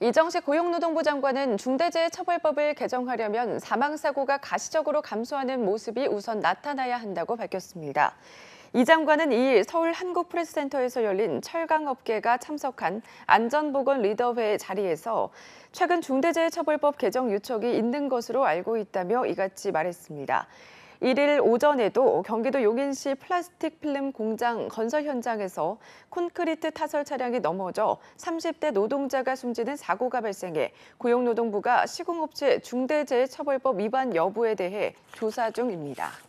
이정식 고용노동부 장관은 중대재해처벌법을 개정하려면 사망사고가 가시적으로 감소하는 모습이 우선 나타나야 한다고 밝혔습니다. 이 장관은 2일 서울 한국프레스센터에서 열린 철강업계가 참석한 안전보건 리더회 의 자리에서 최근 중대재해처벌법 개정 유척이 있는 것으로 알고 있다며 이같이 말했습니다. 1일 오전에도 경기도 용인시 플라스틱 필름 공장 건설 현장에서 콘크리트 타설 차량이 넘어져 30대 노동자가 숨지는 사고가 발생해 고용노동부가 시공업체 중대재해처벌법 위반 여부에 대해 조사 중입니다.